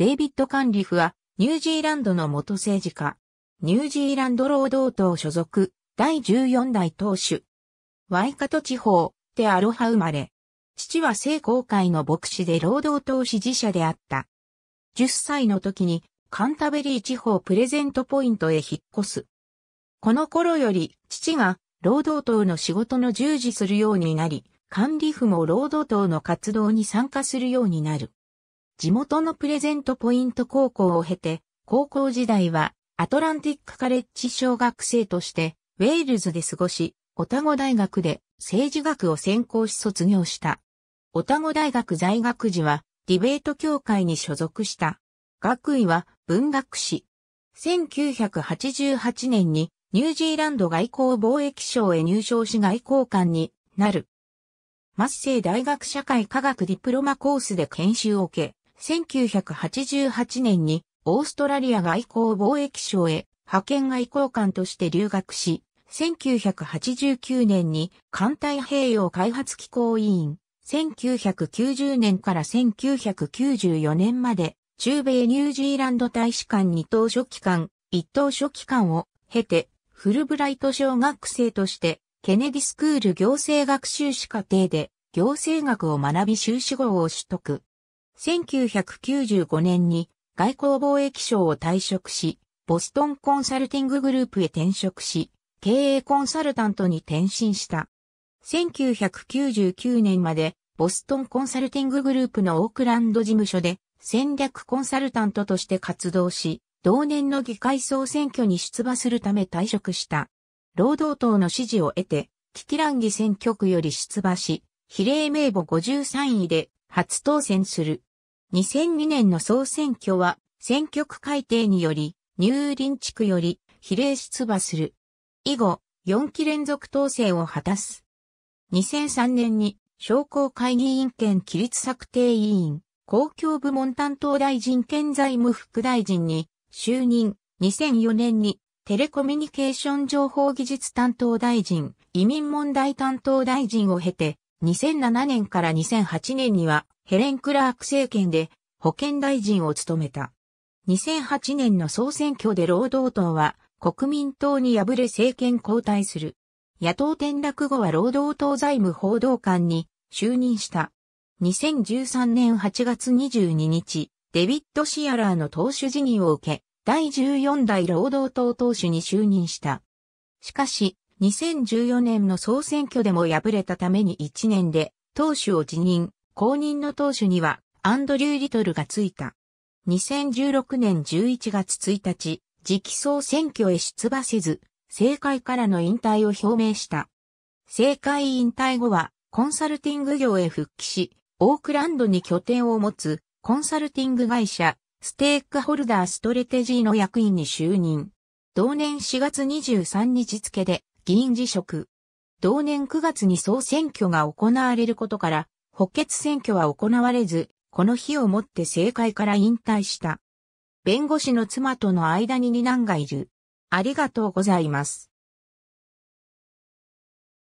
デイビッド・カンリフは、ニュージーランドの元政治家、ニュージーランド労働党所属、第14代党首。ワイカト地方、でアロハ生まれ。父は聖公会の牧師で労働党支持者であった。10歳の時にカンタベリー地方プレゼントポイントへ引っ越す。この頃より父が労働党の仕事の従事するようになり、管理府も労働党の活動に参加するようになる。地元のプレゼントポイント高校を経て、高校時代はアトランティックカレッジ小学生としてウェールズで過ごし、オタゴ大学で政治学を専攻し卒業した。オタゴ大学在学時はディベート協会に所属した。学位は文学士。1988年にニュージーランド外交貿易省へ入省し外交官になる。マッセイ大学社会科学ディプロマコースで研修を受け、1988年にオーストラリア外交貿易省へ派遣外交官として留学し、1989年に艦隊併用開発機構委員、1990年から1994年まで中米ニュージーランド大使館二等書記官、一等書記官を経て、フルブライト小学生として、ケネディスクール行政学修士課程で行政学を学び修士号を取得。1995年に外交貿易省を退職し、ボストンコンサルティンググループへ転職し、経営コンサルタントに転身した。1999年までボストンコンサルティンググループのオークランド事務所で戦略コンサルタントとして活動し、同年の議会総選挙に出馬するため退職した。労働党の支持を得て、キキラン議選挙区より出馬し、比例名簿53位で初当選する。2002年の総選挙は、選挙区改定により、入林地区より比例出馬する。以後、4期連続当選を果たす。2003年に、商工会議員権規律策定委員、公共部門担当大臣兼財務副大臣に就任。2004年に、テレコミュニケーション情報技術担当大臣、移民問題担当大臣を経て、2007年から2008年には、ヘレン・クラーク政権で保健大臣を務めた。2008年の総選挙で労働党は国民党に敗れ政権交代する。野党転落後は労働党財務報道官に就任した。2013年8月22日、デビッド・シアラーの党首辞任を受け、第14代労働党党首に就任した。しかし、2014年の総選挙でも敗れたために1年で党首を辞任、公認の投手にはアンドリュー・リトルがついた。2016年11月1日、直総選挙へ出馬せず、政界からの引退を表明した。政界引退後は、コンサルティング業へ復帰し、オークランドに拠点を持つ、コンサルティング会社、ステークホルダーストレテジーの役員に就任。同年4月23日付で議員辞職。同年9月に総選挙が行われることから、補欠選挙は行われず、この日をもって政界から引退した。弁護士の妻との間に二男がいる。ありがとうございます。